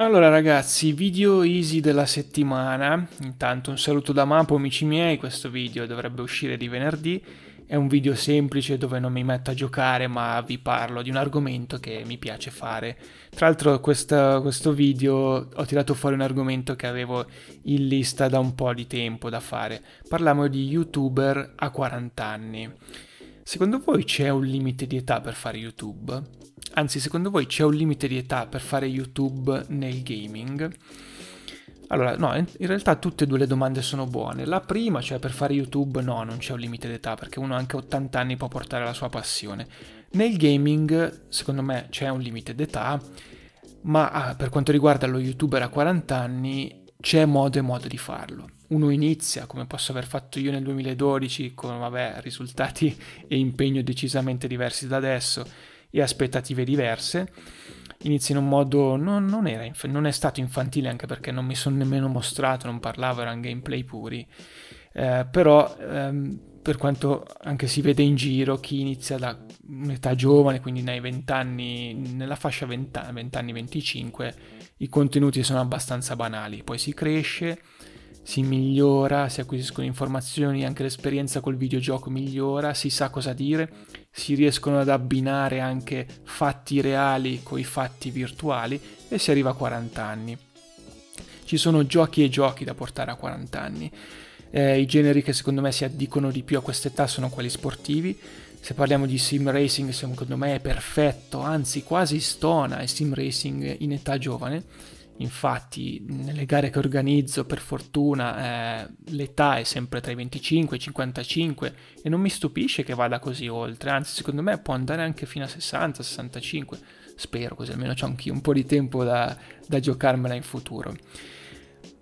Allora ragazzi, video easy della settimana, intanto un saluto da Mapo amici miei, questo video dovrebbe uscire di venerdì, è un video semplice dove non mi metto a giocare ma vi parlo di un argomento che mi piace fare. Tra l'altro questo, questo video ho tirato fuori un argomento che avevo in lista da un po' di tempo da fare, parliamo di youtuber a 40 anni. Secondo voi c'è un limite di età per fare YouTube? Anzi, secondo voi c'è un limite di età per fare YouTube nel gaming? Allora, no, in realtà tutte e due le domande sono buone. La prima, cioè per fare YouTube, no, non c'è un limite d'età, perché uno anche a 80 anni può portare la sua passione. Nel gaming, secondo me, c'è un limite d'età, ma ah, per quanto riguarda lo youtuber a 40 anni, c'è modo e modo di farlo. Uno inizia, come posso aver fatto io nel 2012, con, vabbè, risultati e impegno decisamente diversi da adesso e aspettative diverse. Inizia in un modo non, non, era, non è stato infantile anche perché non mi sono nemmeno mostrato, non parlavo, erano gameplay puri. Eh, però ehm, per quanto anche si vede in giro chi inizia da metà giovane, quindi dai 20 anni, nella fascia 20, 20 anni 25, i contenuti sono abbastanza banali, poi si cresce, si migliora, si acquisiscono informazioni, anche l'esperienza col videogioco migliora, si sa cosa dire, si riescono ad abbinare anche fatti reali coi fatti virtuali e si arriva a 40 anni. Ci sono giochi e giochi da portare a 40 anni. Eh, I generi che secondo me si addicono di più a quest'età sono quelli sportivi. Se parliamo di sim racing, secondo me è perfetto, anzi quasi stona il sim racing in età giovane Infatti, nelle gare che organizzo, per fortuna, eh, l'età è sempre tra i 25 e i 55 e non mi stupisce che vada così oltre, anzi secondo me può andare anche fino a 60-65, spero così almeno c'è anch'io un po' di tempo da, da giocarmela in futuro.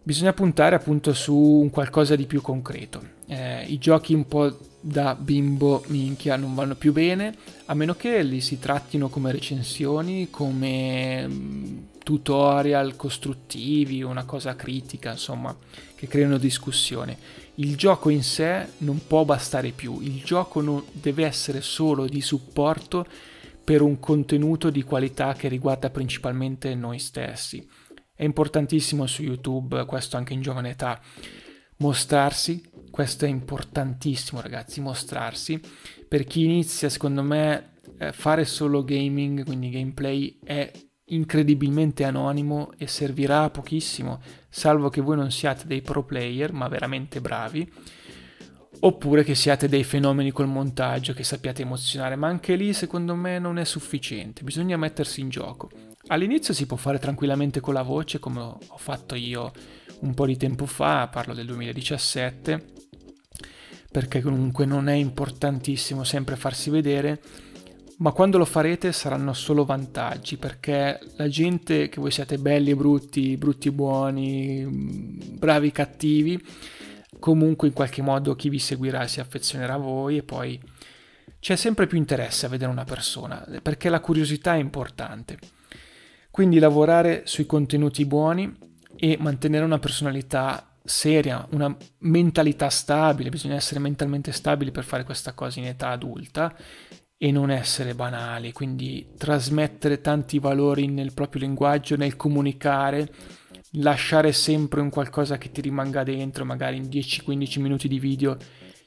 Bisogna puntare appunto su un qualcosa di più concreto. Eh, I giochi un po' da bimbo minchia non vanno più bene, a meno che li si trattino come recensioni, come mm, tutorial costruttivi, una cosa critica, insomma, che creano discussione. Il gioco in sé non può bastare più, il gioco non, deve essere solo di supporto per un contenuto di qualità che riguarda principalmente noi stessi. È importantissimo su YouTube, questo anche in giovane età, mostrarsi, questo è importantissimo ragazzi, mostrarsi. Per chi inizia, secondo me, eh, fare solo gaming, quindi gameplay, è incredibilmente anonimo e servirà a pochissimo, salvo che voi non siate dei pro player, ma veramente bravi, oppure che siate dei fenomeni col montaggio, che sappiate emozionare, ma anche lì secondo me non è sufficiente, bisogna mettersi in gioco. All'inizio si può fare tranquillamente con la voce, come ho fatto io un po' di tempo fa, parlo del 2017, perché comunque non è importantissimo sempre farsi vedere, ma quando lo farete saranno solo vantaggi perché la gente che voi siate belli e brutti, brutti e buoni, mm, bravi e cattivi, comunque in qualche modo chi vi seguirà si affezionerà a voi e poi c'è sempre più interesse a vedere una persona perché la curiosità è importante. Quindi lavorare sui contenuti buoni e mantenere una personalità seria, una mentalità stabile, bisogna essere mentalmente stabili per fare questa cosa in età adulta e non essere banali, quindi trasmettere tanti valori nel proprio linguaggio, nel comunicare, lasciare sempre un qualcosa che ti rimanga dentro, magari in 10-15 minuti di video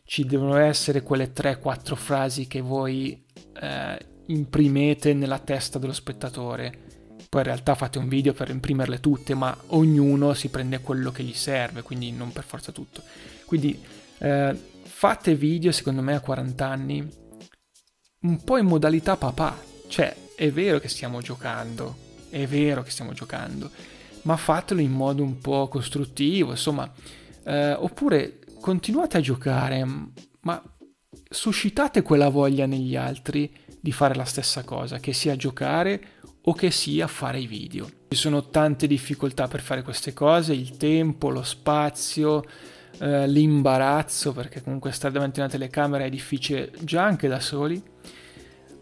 ci devono essere quelle 3-4 frasi che voi eh, imprimete nella testa dello spettatore. Poi in realtà fate un video per imprimerle tutte, ma ognuno si prende quello che gli serve, quindi non per forza tutto. Quindi eh, fate video, secondo me, a 40 anni un po' in modalità papà. Cioè, è vero che stiamo giocando, è vero che stiamo giocando, ma fatelo in modo un po' costruttivo, insomma. Eh, oppure continuate a giocare, ma suscitate quella voglia negli altri di fare la stessa cosa, che sia giocare o che sia fare i video. Ci sono tante difficoltà per fare queste cose, il tempo, lo spazio, eh, l'imbarazzo, perché comunque stare davanti a una telecamera è difficile già anche da soli,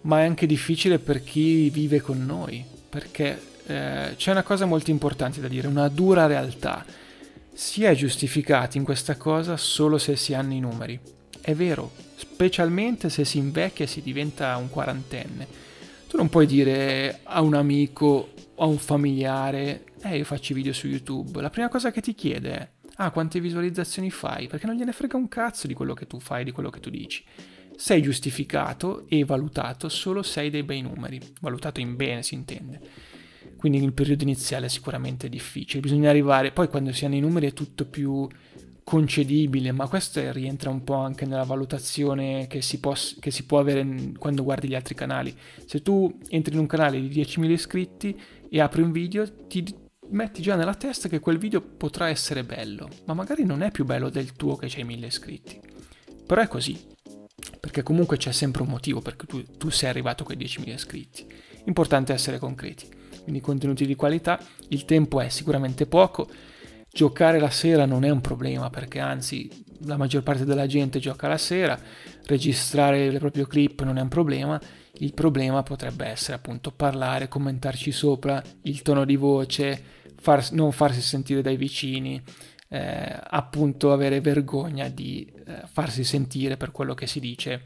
ma è anche difficile per chi vive con noi, perché eh, c'è una cosa molto importante da dire, una dura realtà. Si è giustificati in questa cosa solo se si hanno i numeri. È vero, specialmente se si invecchia e si diventa un quarantenne. Tu non puoi dire a un amico o a un familiare, eh io faccio video su YouTube, la prima cosa che ti chiede è, ah quante visualizzazioni fai? Perché non gliene frega un cazzo di quello che tu fai, di quello che tu dici sei giustificato e valutato solo se hai dei bei numeri, valutato in bene si intende. Quindi il periodo iniziale è sicuramente difficile, bisogna arrivare, poi quando si hanno i numeri è tutto più concedibile, ma questo rientra un po' anche nella valutazione che si, può, che si può avere quando guardi gli altri canali. Se tu entri in un canale di 10.000 iscritti e apri un video, ti metti già nella testa che quel video potrà essere bello, ma magari non è più bello del tuo che c'hai 1.000 iscritti. Però è così, perché comunque c'è sempre un motivo perché tu, tu sei arrivato con i 10.000 iscritti. Importante essere concreti, quindi contenuti di qualità, il tempo è sicuramente poco, giocare la sera non è un problema perché anzi la maggior parte della gente gioca la sera, registrare le proprie clip non è un problema, il problema potrebbe essere appunto parlare, commentarci sopra, il tono di voce, far, non farsi sentire dai vicini, eh, appunto avere vergogna di eh, farsi sentire per quello che si dice,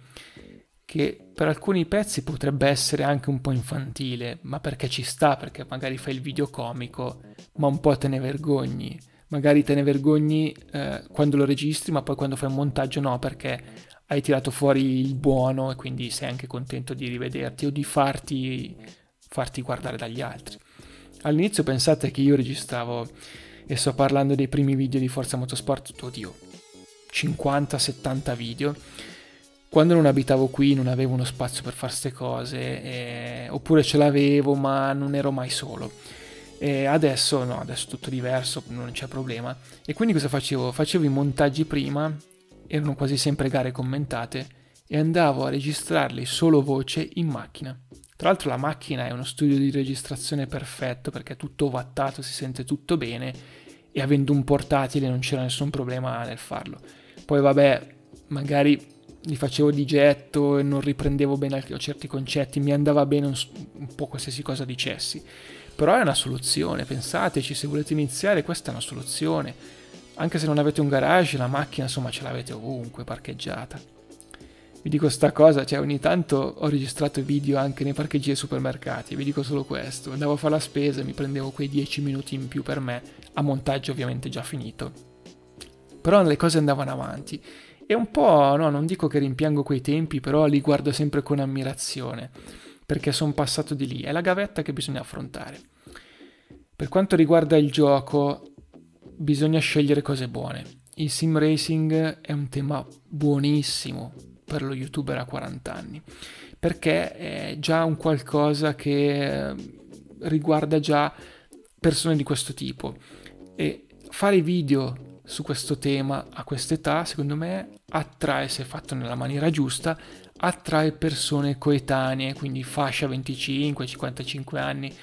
che per alcuni pezzi potrebbe essere anche un po' infantile, ma perché ci sta, perché magari fai il video comico, ma un po' te ne vergogni. Magari te ne vergogni eh, quando lo registri, ma poi quando fai un montaggio no, perché hai tirato fuori il buono e quindi sei anche contento di rivederti o di farti, farti guardare dagli altri. All'inizio pensate che io registravo e sto parlando dei primi video di Forza Motorsport, oddio, 50-70 video. Quando non abitavo qui non avevo uno spazio per fare queste cose, eh, oppure ce l'avevo ma non ero mai solo. E adesso no, adesso è tutto diverso, non c'è problema. E quindi cosa facevo? Facevo i montaggi prima, erano quasi sempre gare commentate, e andavo a registrarli solo voce in macchina. Tra l'altro la macchina è uno studio di registrazione perfetto perché è tutto ovattato, si sente tutto bene e avendo un portatile non c'era nessun problema nel farlo. Poi vabbè, magari li facevo di getto e non riprendevo bene certi concetti, mi andava bene un, un po' qualsiasi cosa dicessi. Però è una soluzione, pensateci, se volete iniziare questa è una soluzione. Anche se non avete un garage, la macchina insomma ce l'avete ovunque parcheggiata. Vi dico sta cosa, cioè ogni tanto ho registrato video anche nei parcheggi e supermercati, vi dico solo questo, andavo a fare la spesa e mi prendevo quei 10 minuti in più per me, a montaggio ovviamente già finito. Però le cose andavano avanti e un po', no, non dico che rimpiango quei tempi, però li guardo sempre con ammirazione, perché sono passato di lì, è la gavetta che bisogna affrontare. Per quanto riguarda il gioco, bisogna scegliere cose buone. Il sim racing è un tema buonissimo, per lo youtuber a 40 anni, perché è già un qualcosa che eh, riguarda già persone di questo tipo e fare video su questo tema a quest'età, secondo me, attrae, se fatto nella maniera giusta, attrae persone coetanee, quindi fascia 25-55 anni,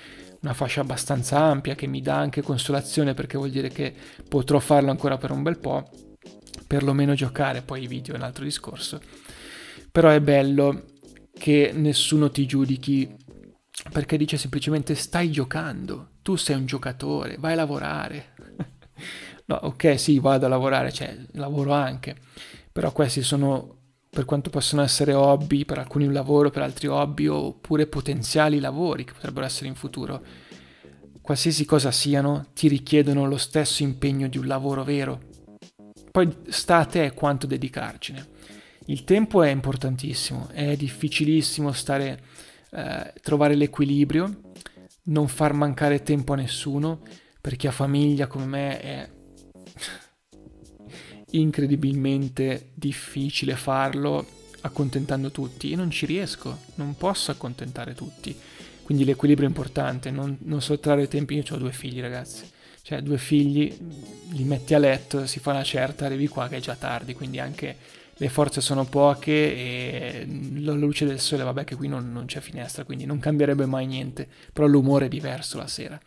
una fascia abbastanza ampia che mi dà anche consolazione perché vuol dire che potrò farlo ancora per un bel po', perlomeno giocare, poi i video è un altro discorso però è bello che nessuno ti giudichi perché dice semplicemente stai giocando, tu sei un giocatore, vai a lavorare. no, ok, sì, vado a lavorare, cioè lavoro anche, però questi sono per quanto possono essere hobby, per alcuni un lavoro, per altri hobby, oppure potenziali lavori che potrebbero essere in futuro. Qualsiasi cosa siano, ti richiedono lo stesso impegno di un lavoro vero. Poi sta a te quanto dedicarcene. Il tempo è importantissimo, è difficilissimo stare, eh, trovare l'equilibrio, non far mancare tempo a nessuno, per chi ha famiglia come me è incredibilmente difficile farlo accontentando tutti. Io non ci riesco, non posso accontentare tutti. Quindi l'equilibrio è importante, non, non sottrarre tempi. Io ho due figli, ragazzi. Cioè, due figli, li metti a letto, si fa una certa, arrivi qua che è già tardi, quindi anche le forze sono poche e la luce del sole, vabbè che qui non, non c'è finestra, quindi non cambierebbe mai niente, però l'umore è diverso la sera.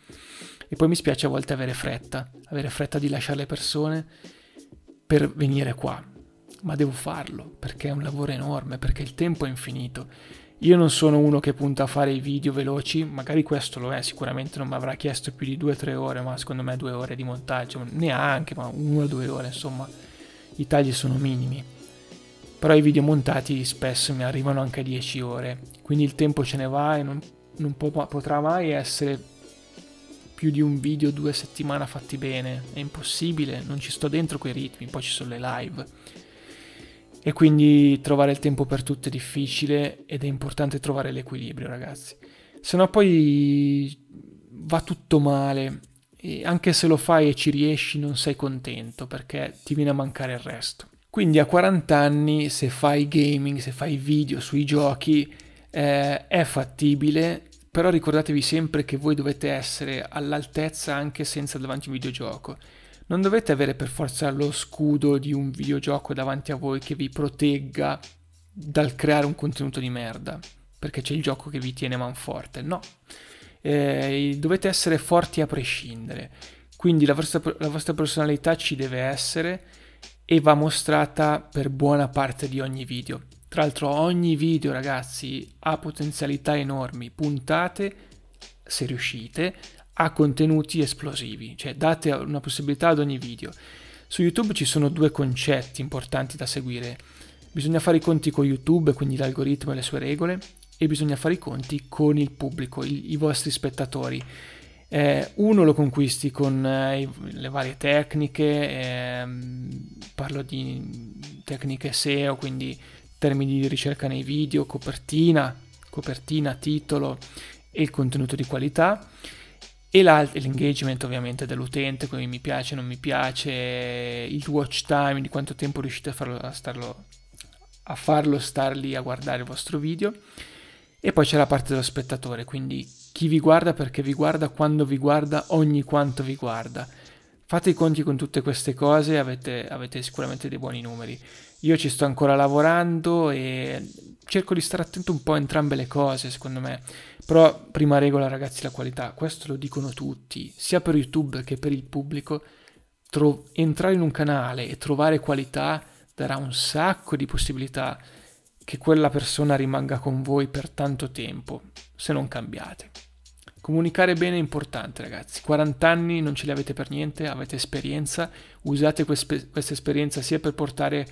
E poi mi spiace a volte avere fretta, avere fretta di lasciare le persone per venire qua, ma devo farlo perché è un lavoro enorme, perché il tempo è infinito. Io non sono uno che punta a fare i video veloci, magari questo lo è, sicuramente non mi avrà chiesto più di 2-3 ore, ma secondo me 2 ore di montaggio, neanche, ma 1-2 ore, insomma, i tagli sono minimi però i video montati spesso mi arrivano anche a 10 ore, quindi il tempo ce ne va e non, non po potrà mai essere più di un video due settimane fatti bene, è impossibile, non ci sto dentro quei ritmi, poi ci sono le live. E quindi trovare il tempo per tutto è difficile ed è importante trovare l'equilibrio, ragazzi. Se no poi va tutto male e anche se lo fai e ci riesci non sei contento perché ti viene a mancare il resto. Quindi a 40 anni se fai gaming, se fai video sui giochi, eh, è fattibile, però ricordatevi sempre che voi dovete essere all'altezza anche senza davanti un videogioco. Non dovete avere per forza lo scudo di un videogioco davanti a voi che vi protegga dal creare un contenuto di merda, perché c'è il gioco che vi tiene manforte. No, eh, dovete essere forti a prescindere. Quindi la vostra, la vostra personalità ci deve essere e va mostrata per buona parte di ogni video. Tra l'altro ogni video ragazzi ha potenzialità enormi, puntate, se riuscite, a contenuti esplosivi, cioè date una possibilità ad ogni video. Su YouTube ci sono due concetti importanti da seguire. Bisogna fare i conti con YouTube, quindi l'algoritmo e le sue regole, e bisogna fare i conti con il pubblico, i, i vostri spettatori eh, uno lo conquisti con eh, le varie tecniche, ehm, parlo di tecniche SEO, quindi termini di ricerca nei video, copertina, copertina, titolo e il contenuto di qualità e l'engagement ovviamente dell'utente, come mi piace, non mi piace, il watch time, di quanto tempo riuscite a farlo, a, starlo, a farlo star lì a guardare il vostro video e poi c'è la parte dello spettatore, quindi chi vi guarda, perché vi guarda, quando vi guarda, ogni quanto vi guarda. Fate i conti con tutte queste cose, avete, avete sicuramente dei buoni numeri. Io ci sto ancora lavorando e cerco di stare attento un po' a entrambe le cose, secondo me. Però, prima regola, ragazzi, la qualità. Questo lo dicono tutti, sia per YouTube che per il pubblico. entrare in un canale e trovare qualità darà un sacco di possibilità che quella persona rimanga con voi per tanto tempo, se non cambiate. Comunicare bene è importante, ragazzi. 40 anni non ce li avete per niente, avete esperienza, usate questa esperienza sia per portare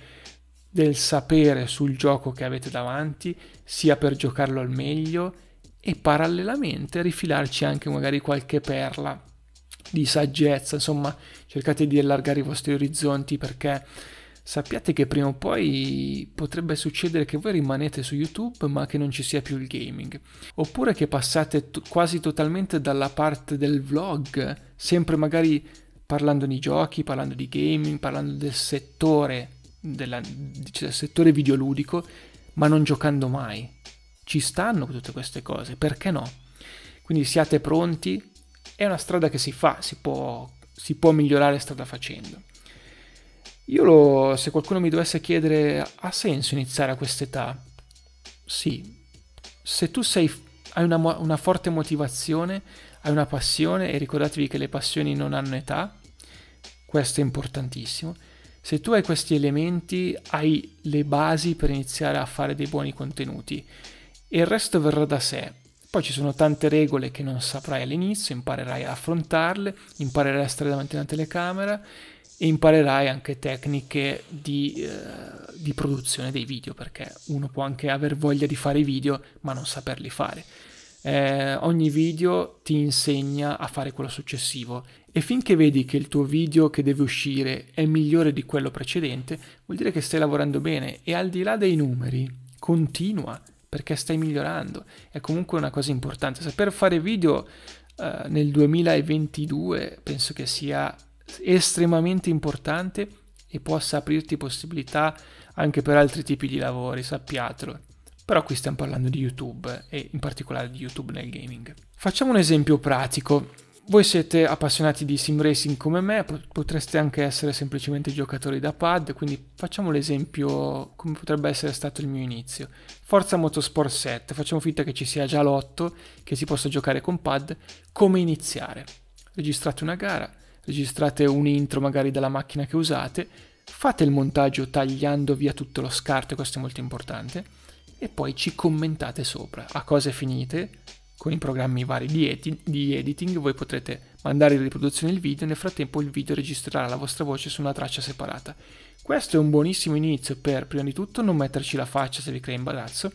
del sapere sul gioco che avete davanti, sia per giocarlo al meglio e parallelamente rifilarci anche magari qualche perla di saggezza, insomma, cercate di allargare i vostri orizzonti perché sappiate che prima o poi potrebbe succedere che voi rimanete su YouTube ma che non ci sia più il gaming, oppure che passate quasi totalmente dalla parte del vlog, sempre magari parlando di giochi, parlando di gaming, parlando del settore, della, cioè del settore videoludico, ma non giocando mai. Ci stanno tutte queste cose, perché no? Quindi siate pronti, è una strada che si fa, si può, si può migliorare strada facendo. Io, lo, se qualcuno mi dovesse chiedere, ha senso iniziare a quest'età? Sì. Se tu sei, hai una, una forte motivazione, hai una passione, e ricordatevi che le passioni non hanno età, questo è importantissimo. Se tu hai questi elementi, hai le basi per iniziare a fare dei buoni contenuti e il resto verrà da sé. Poi ci sono tante regole che non saprai all'inizio, imparerai a affrontarle, imparerai a stare davanti a una telecamera e imparerai anche tecniche di, eh, di, produzione dei video, perché uno può anche aver voglia di fare i video ma non saperli fare. Eh, ogni video ti insegna a fare quello successivo e finché vedi che il tuo video che deve uscire è migliore di quello precedente, vuol dire che stai lavorando bene e al di là dei numeri, continua perché stai migliorando. È comunque una cosa importante. Saper fare video eh, nel 2022 penso che sia estremamente importante e possa aprirti possibilità anche per altri tipi di lavori, sappiatelo. Però qui stiamo parlando di YouTube e in particolare di YouTube nel gaming. Facciamo un esempio pratico. Voi siete appassionati di sim racing come me, potreste anche essere semplicemente giocatori da pad, quindi facciamo l'esempio come potrebbe essere stato il mio inizio. Forza Motorsport 7, facciamo finta che ci sia già l'8, che si possa giocare con pad, come iniziare? Registrate una gara, registrate un intro magari dalla macchina che usate, fate il montaggio tagliando via tutto lo scarto, questo è molto importante, e poi ci commentate sopra. A cose finite, con i programmi vari di, edi- di editing, voi potrete mandare in riproduzione il video e nel frattempo il video registrerà la vostra voce su una traccia separata. Questo è un buonissimo inizio per, prima di tutto, non metterci la faccia se vi crea imbarazzo,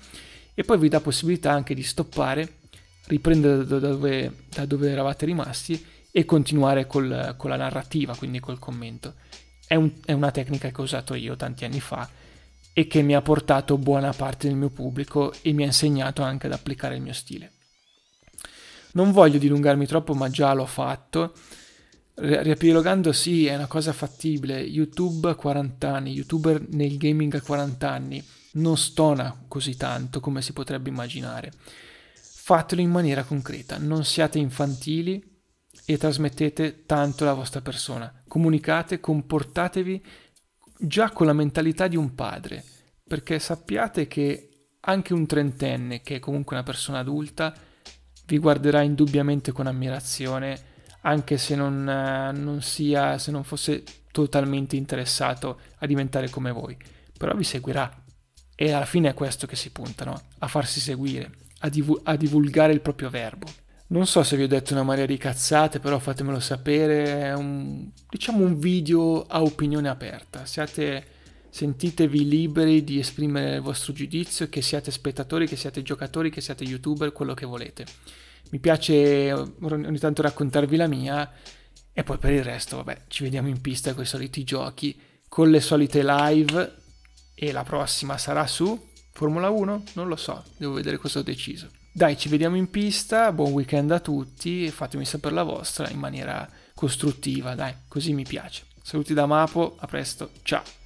e poi vi dà possibilità anche di stoppare, riprendere da dove, da dove eravate rimasti e continuare col, con la narrativa, quindi col commento. È, un, è una tecnica che ho usato io tanti anni fa e che mi ha portato buona parte del mio pubblico e mi ha insegnato anche ad applicare il mio stile. Non voglio dilungarmi troppo, ma già l'ho fatto. Riepilogando, sì, è una cosa fattibile. YouTube a 40 anni, youtuber nel gaming a 40 anni, non stona così tanto come si potrebbe immaginare. Fatelo in maniera concreta, non siate infantili, e trasmettete tanto la vostra persona. Comunicate, comportatevi già con la mentalità di un padre, perché sappiate che anche un trentenne, che è comunque una persona adulta, vi guarderà indubbiamente con ammirazione, anche se non, eh, non sia, se non fosse totalmente interessato a diventare come voi. Però vi seguirà. E alla fine è questo che si puntano, a farsi seguire, a, divu a divulgare il proprio verbo. Non so se vi ho detto una marea di cazzate, però fatemelo sapere. È un, diciamo un video a opinione aperta. Siate, sentitevi liberi di esprimere il vostro giudizio, che siate spettatori, che siate giocatori, che siate youtuber, quello che volete. Mi piace ogni tanto raccontarvi la mia e poi per il resto, vabbè, ci vediamo in pista con i soliti giochi, con le solite live e la prossima sarà su Formula 1? Non lo so, devo vedere cosa ho deciso. Dai, ci vediamo in pista, buon weekend a tutti e fatemi sapere la vostra in maniera costruttiva, dai, così mi piace. Saluti da Mapo, a presto, ciao!